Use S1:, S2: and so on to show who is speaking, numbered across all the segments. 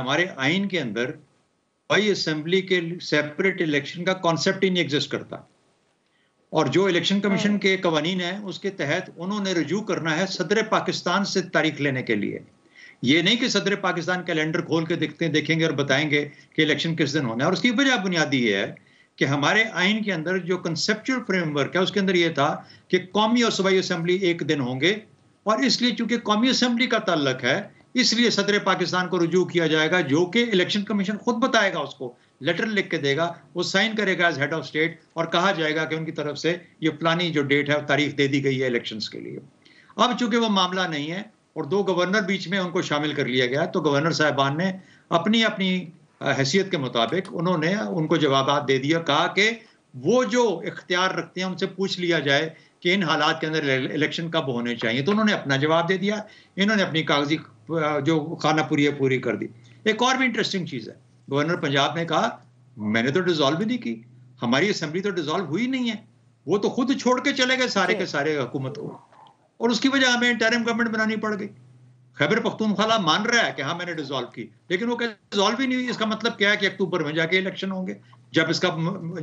S1: हमारे आइन के अंदर वही असेंबली के सेपरेट इलेक्शन का कॉन्सेप्ट ही नहीं एग्जिस्ट करता और जो इलेक्शन हाँ। कमीशन के कवानीन है उसके तहत उन्होंने रजू करना है सदर पाकिस्तान से तारीख लेने के लिए ये नहीं कि सदर पाकिस्तान कैलेंडर खोल के देखते हैं देखेंगे और बताएंगे कि इलेक्शन किस दिन होना है और उसकी वजह बुनियादी है कि हमारे आइन के अंदर जो कंसेप्चुअल फ्रेमवर्क है उसके अंदर यह था कि कौमी और सूबाई असम्बली एक दिन होंगे और इसलिए चूंकि कौमी असम्बली का तल्लक है इसलिए सदर पाकिस्तान को रुजू किया जाएगा जो कि इलेक्शन कमीशन खुद बताएगा उसको लेटर लिख के देगा वो साइन करेगा एज हेड ऑफ स्टेट और कहा जाएगा कि उनकी तरफ से ये फलानी जो डेट है तारीख दे दी गई है इलेक्शंस के लिए अब चूंकि वो मामला नहीं है और दो गवर्नर बीच में उनको शामिल कर लिया गया तो गवर्नर साहबान ने अपनी अपनी हैसियत के मुताबिक उन्होंने उनको जवाब दे दिया कहा कि वो जो इख्तियार रखते हैं उनसे पूछ लिया जाए कि इन हालात के अंदर इलेक्शन कब होने चाहिए तो उन्होंने अपना जवाब दे दिया इन्होंने अपनी कागजी जो खाना पूरी है पूरी कर दी एक और भी इंटरेस्टिंग चीज है गवर्नर पंजाब ने कहा मैंने तो डिजोल्व भी नहीं की हमारी असेंबली तो डिजोल्व हुई नहीं है वो तो खुद छोड़ के चले गए सारे के सारे हुकूमत को और उसकी वजह हमें इंटरम गवर्नमेंट बनानी पड़ गई खैबर पख्तूनख्वा मान रहा है कि हाँ मैंने डिजोल्व की लेकिन वो डिजोल्व ही नहीं हुई इसका मतलब क्या है कि अक्टूबर में जाके इलेक्शन होंगे जब इसका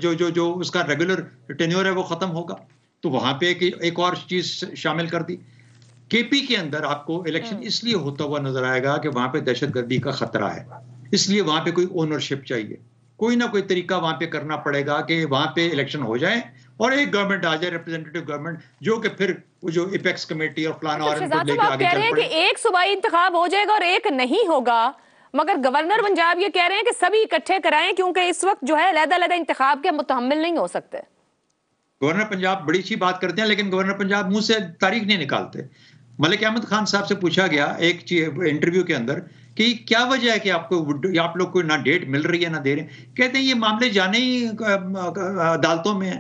S1: जो जो जो उसका रेगुलर टेन्योर है वो खत्म होगा तो वहां पे एक, एक और चीज शामिल कर दी केपी के अंदर आपको इलेक्शन हम्म। इसलिए होता हुआ नजर आएगा कि वहां पे दहशतगर्दी का खतरा है इसलिए वहां पे कोई ओनरशिप चाहिए कोई ना कोई तरीका वहां पे करना पड़ेगा कि वहां पे इलेक्शन हो जाए और एक गवर्नमेंट आ जाए रिप्रेजेंटेटिव गवर्नमेंट जो कि फिर वो जो इपेक्स कमेटी और फलाना अच्छा, और कह रहे हैं कि एक सूबाई इंतखाब हो जाएगा और एक नहीं होगा मगर गवर्नर पंजाब ये कह रहे हैं कि सभी इकट्ठे कराएं क्योंकि इस वक्त जो है अलहदा अलहदा इंतखाब के मुतहमल नहीं हो सकते गवर्नर पंजाब बड़ी अच्छी बात करते हैं लेकिन गवर्नर पंजाब मुंह से तारीख नहीं निकालते मलिक अहमद खान साहब से पूछा गया एक इंटरव्यू के अंदर कि क्या वजह है कि आपको आप लोग को ना डेट मिल रही है ना दे रहे कहते हैं ये मामले जाने ही अदालतों में है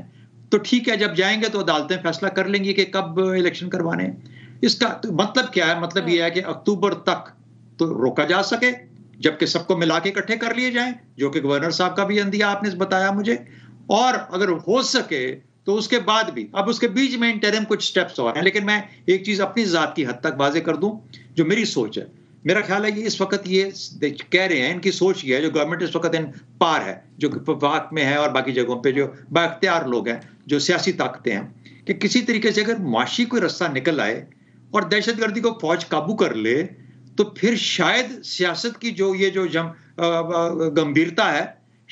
S1: तो ठीक है जब जाएंगे तो अदालतें फैसला कर लेंगी कि कब इलेक्शन करवाने इसका तो मतलब क्या है मतलब ये है कि अक्टूबर तक तो रोका जा सके जबकि सबको मिला के इकट्ठे कर लिए जाए जो कि गवर्नर साहब का भी अंदिया आपने बताया मुझे और अगर हो सके तो उसके बाद भी अब उसके बीच में इंटरम कुछ स्टेप्स और हैं लेकिन मैं एक चीज अपनी जात की हद तक वाजे कर दूं जो मेरी सोच है मेरा ख्याल है कि इस वक्त ये कह रहे हैं इनकी सोच ये है जो गवर्नमेंट इस वक्त इन पार है जो वाक में है और बाकी जगहों पे जो बाख्तियार लोग हैं जो सियासी ताकतें हैं कि किसी तरीके से अगर मुआशी कोई रास्ता निकल आए और दहशतगर्दी को फौज काबू कर ले तो फिर शायद सियासत की जो ये जो जम गंभीरता है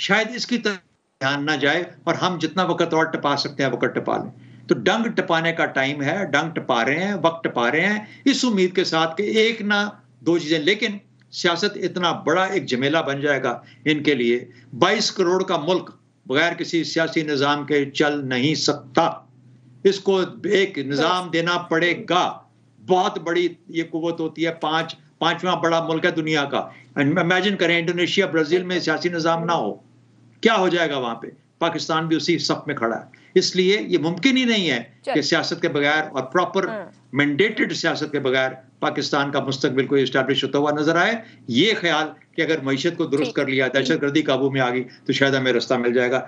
S1: शायद इसकी तरह ध्यान ना जाए और हम जितना वक्त और टपा सकते हैं वक्त टपा लें तो डंग टपाने का टाइम है डंग टपा रहे हैं वक्त टपा रहे हैं इस उम्मीद के साथ कि एक ना दो चीजें लेकिन सियासत इतना बड़ा एक झमेला बन जाएगा इनके लिए 22 करोड़ का मुल्क बगैर किसी सियासी निज़ाम के चल नहीं सकता इसको एक निज़ाम देना पड़ेगा बहुत बड़ी ये कुवत होती है पांच पांचवा बड़ा मुल्क है दुनिया का इमेजिन करें इंडोनेशिया ब्राजील में सियासी निज़ाम ना हो क्या हो जाएगा वहां पे पाकिस्तान भी उसी सप में खड़ा है इसलिए ये मुमकिन ही नहीं है कि सियासत के बगैर और प्रॉपर मैंडेटेड हाँ। सियासत के बगैर पाकिस्तान का मुस्तबिल कोई इस्टेब्लिश होता हुआ नजर आए ये ख्याल कि अगर मीशत को दुरुस्त कर लिया दहशत गर्दी काबू में आ गई तो शायद हमें रास्ता मिल जाएगा